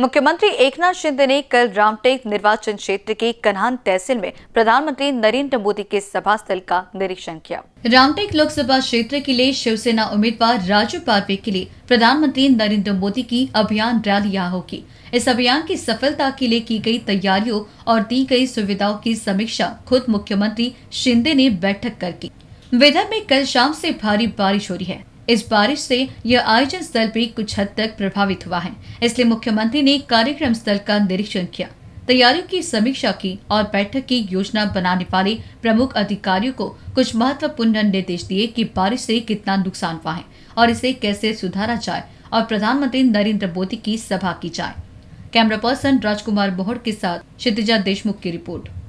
मुख्यमंत्री एकनाथ शिंदे ने कल रामटेक निर्वाचन क्षेत्र के कन्हान तहसील में प्रधानमंत्री नरेंद्र मोदी के सभा स्थल का निरीक्षण किया रामटेक लोकसभा क्षेत्र के लिए शिवसेना उम्मीदवार राजू पार्वे के लिए प्रधानमंत्री नरेंद्र मोदी की अभियान रैली यहाँ होगी इस अभियान की सफलता के लिए की गई तैयारियों और दी गई सुविधाओं की समीक्षा खुद मुख्यमंत्री शिंदे ने बैठक कर की विदर्भ में कल शाम ऐसी भारी बारिश हो रही है इस बारिश से यह आयोजन स्थल भी कुछ हद तक प्रभावित हुआ है इसलिए मुख्यमंत्री ने कार्यक्रम स्थल का निरीक्षण किया तैयारियों की समीक्षा की और बैठक की योजना बनाने वाले प्रमुख अधिकारियों को कुछ महत्वपूर्ण निर्देश दिए कि बारिश से कितना नुकसान हुआ है और इसे कैसे सुधारा जाए और प्रधानमंत्री नरेंद्र मोदी की सभा की जाए कैमरा पर्सन राजकुमार बोहड़ के साथ क्षितिजा देशमुख की रिपोर्ट